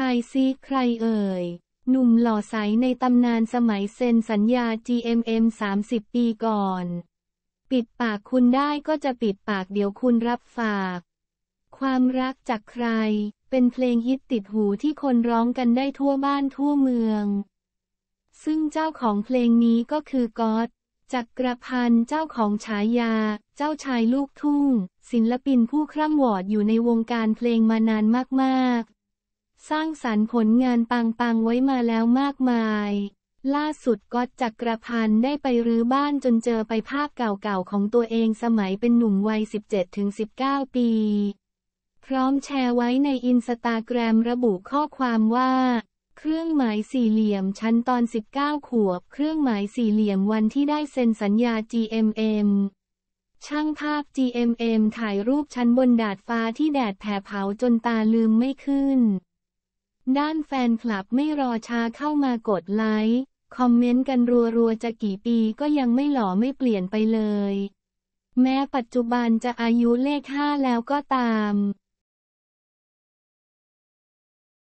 ทายซีใครเอ่ย หนุ่มหล่อใสในตำนานสมัยเซ็นสัญญา GMM 30 ปีก่อน ปิดปากคุณได้ก็จะปิดปากเดี๋ยวคุณรับฝาก ความรักจากใคร เป็นเพลงฮิตติดหูที่คนร้องกันได้ทั่วบ้านทั่วเมือง ซึ่งเจ้าของเพลงนี้ก็คือก๊อตจักรพันธ์เจ้าของฉายา เจ้าชายลูกทุ่ง ศิลปินผู้คร่ำวอดอยู่ในวงการเพลงมานานมากๆสร้างสรรค์ผลงานปังๆไว้มาแล้วมากมาย ล่าสุดก็จักรพันธ์ได้ไปรื้อบ้านจนเจอไปภาพเก่าๆของตัวเองสมัยเป็นหนุ่มวัย 17-19 ปี พร้อมแชร์ไว้ในอินสตาแกรมระบุข้อความว่า เครื่องหมายสี่เหลี่ยมชั้นตอน 19 ขวบ เครื่องหมายสี่เหลี่ยมวันที่ได้เซ็นสัญญา GMM ช่างภาพ GMM ถ่ายรูปชั้นบนดาดฟ้าที่แดดแผ่เผาจนตาลืมไม่ขึ้นด้านแฟนคลับไม่รอช้าเข้ามากดไลค์ คอมเมนต์กันรัว ๆ จะกี่ปีก็ยังไม่หล่อไม่เปลี่ยนไปเลย แม้ปัจจุบันจะอายุเลขห้าแล้วก็ตาม